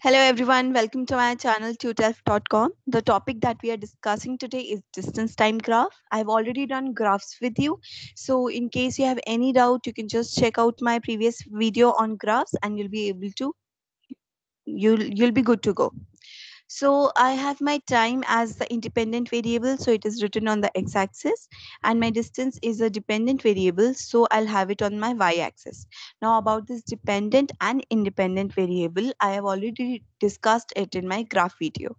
Hello everyone, welcome to my channel tutelf.com. The topic that we are discussing today is distance time graph. I've already done graphs with you. So in case you have any doubt, you can just check out my previous video on graphs and you'll be able to, you'll, you'll be good to go. So I have my time as the independent variable. So it is written on the x-axis and my distance is a dependent variable. So I'll have it on my y-axis. Now about this dependent and independent variable, I have already discussed it in my graph video.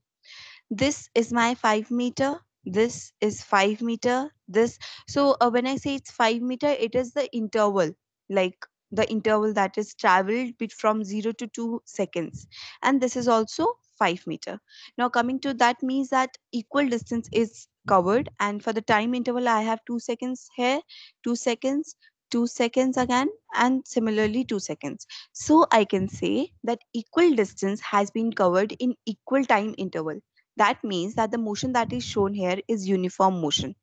This is my five meter. This is five meter. This. So uh, when I say it's five meter, it is the interval like the interval that is traveled from 0 to 2 seconds and this is also 5 meter. Now coming to that means that equal distance is covered and for the time interval I have 2 seconds here, 2 seconds, 2 seconds again and similarly 2 seconds. So I can say that equal distance has been covered in equal time interval. That means that the motion that is shown here is uniform motion.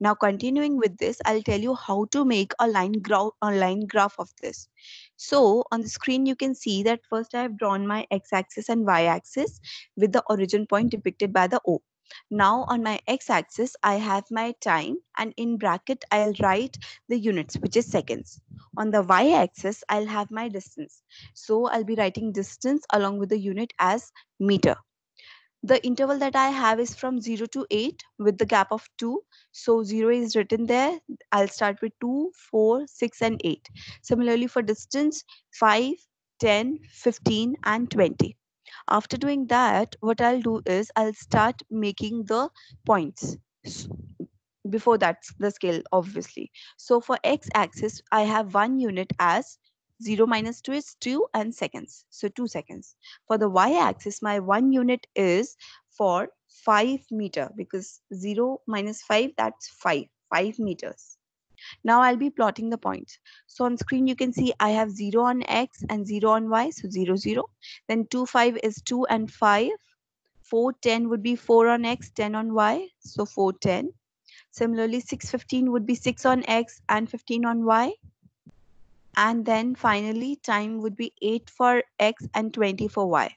Now continuing with this, I'll tell you how to make a line, graph, a line graph of this. So on the screen, you can see that first I have drawn my x-axis and y-axis with the origin point depicted by the O. Now on my x-axis, I have my time and in bracket, I'll write the units, which is seconds. On the y-axis, I'll have my distance. So I'll be writing distance along with the unit as meter the interval that I have is from 0 to 8 with the gap of 2. So 0 is written there. I'll start with 2, 4, 6, and 8. Similarly for distance, 5, 10, 15, and 20. After doing that, what I'll do is I'll start making the points before that's the scale obviously so for x axis i have one unit as 0 minus 2 is 2 and seconds. So 2 seconds. For the y-axis, my one unit is for 5 meter because 0 minus 5, that's 5, 5 meters. Now I'll be plotting the points. So on screen, you can see I have 0 on x and 0 on y, so 0, 0. Then 2, 5 is 2 and 5. 4, 10 would be 4 on x, 10 on y, so 4, 10. Similarly, 6, 15 would be 6 on x and 15 on y, and then finally, time would be 8 for x and 20 for y.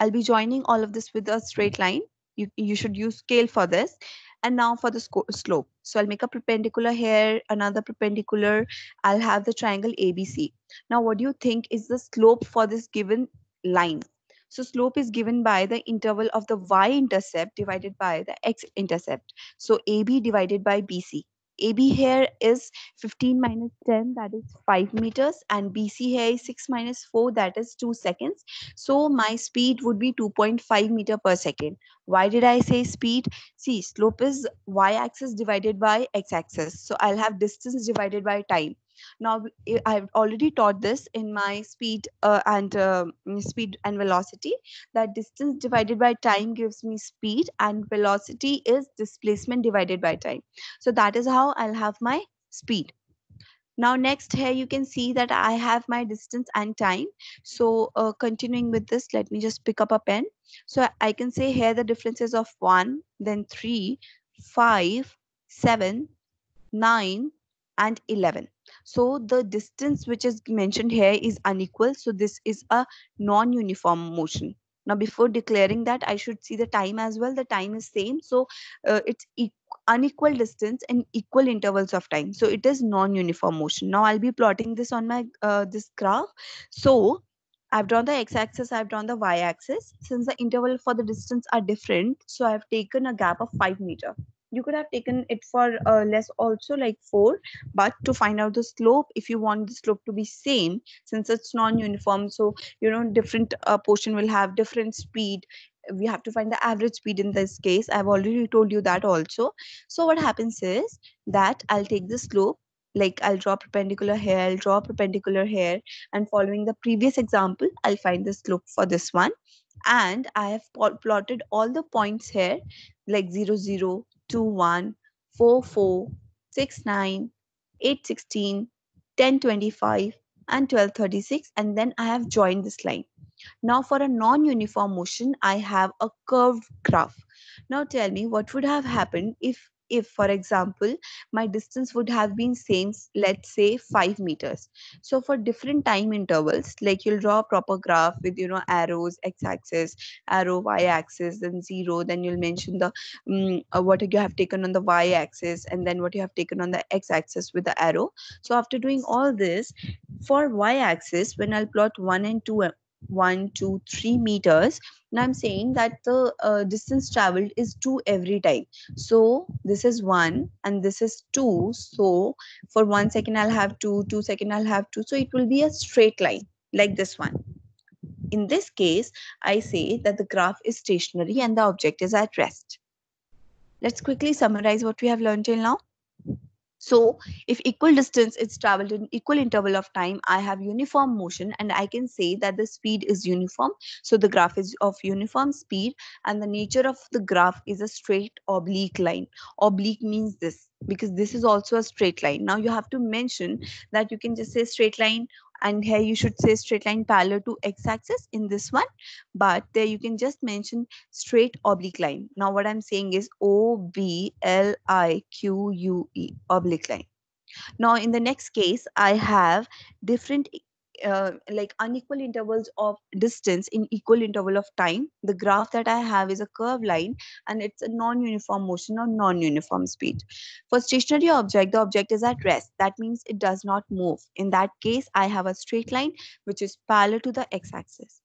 I'll be joining all of this with a straight line. You, you should use scale for this. And now for the slope. So I'll make a perpendicular here, another perpendicular. I'll have the triangle ABC. Now, what do you think is the slope for this given line? So slope is given by the interval of the y-intercept divided by the x-intercept. So AB divided by BC. AB here is 15 minus 10, that is 5 meters, and BC here is 6 minus 4, that is 2 seconds. So my speed would be 2.5 meter per second. Why did I say speed? See, slope is y-axis divided by x-axis. So I'll have distance divided by time. Now, I've already taught this in my speed uh, and uh, speed and velocity that distance divided by time gives me speed and velocity is displacement divided by time. So that is how I'll have my speed. Now next here you can see that I have my distance and time. So uh, continuing with this, let me just pick up a pen. So I can say here the differences of 1, then 3, 5, 7, 9 and 11. So the distance which is mentioned here is unequal. So this is a non-uniform motion. Now before declaring that I should see the time as well. The time is same. So uh, it's e unequal distance and equal intervals of time. So it is non-uniform motion. Now I'll be plotting this on my uh, this graph. So I've drawn the x-axis, I've drawn the y-axis. Since the interval for the distance are different, so I've taken a gap of 5 meter you could have taken it for uh, less also like 4 but to find out the slope if you want the slope to be same since it's non-uniform so you know different uh, portion will have different speed we have to find the average speed in this case i've already told you that also so what happens is that i'll take the slope like I'll draw perpendicular here, I'll draw perpendicular here, and following the previous example, I'll find the slope for this one. And I have plotted all the points here, like 0, 0, 21 1025 and 1236 and then I have joined this line. Now for a non-uniform motion I have a curved graph. Now tell me what would have happened if if for example my distance would have been same let's say 5 meters so for different time intervals like you'll draw a proper graph with you know arrows x axis arrow y axis then zero then you'll mention the um, uh, what you have taken on the y axis and then what you have taken on the x axis with the arrow so after doing all this for y axis when i'll plot 1 and 2 uh, 1 2 3 meters and i'm saying that the uh, distance traveled is 2 every time so this is 1 and this is 2 so for 1 second i'll have 2 2 second i'll have 2 so it will be a straight line like this one in this case i say that the graph is stationary and the object is at rest let's quickly summarize what we have learned till now so if equal distance is traveled in equal interval of time, I have uniform motion and I can say that the speed is uniform. So the graph is of uniform speed and the nature of the graph is a straight oblique line. Oblique means this because this is also a straight line. Now you have to mention that you can just say straight line and here you should say straight line parallel to x-axis in this one but there you can just mention straight oblique line now what i'm saying is o b l i q u e oblique line now in the next case i have different uh, like unequal intervals of distance in equal interval of time the graph that i have is a curved line and it's a non-uniform motion or non-uniform speed for stationary object the object is at rest that means it does not move in that case i have a straight line which is parallel to the x-axis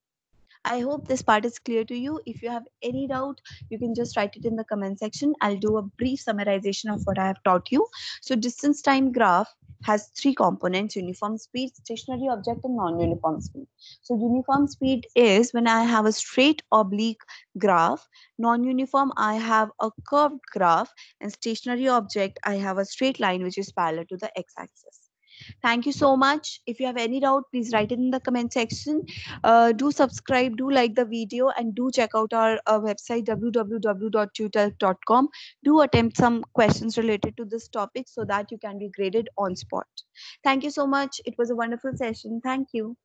I hope this part is clear to you. If you have any doubt, you can just write it in the comment section. I'll do a brief summarization of what I have taught you. So distance time graph has three components uniform speed stationary object and non-uniform speed so uniform speed is when i have a straight oblique graph non-uniform i have a curved graph and stationary object i have a straight line which is parallel to the x-axis Thank you so much. If you have any doubt, please write it in the comment section. Uh, do subscribe, do like the video, and do check out our uh, website www.tutelf.com. Do attempt some questions related to this topic so that you can be graded on spot. Thank you so much. It was a wonderful session. Thank you.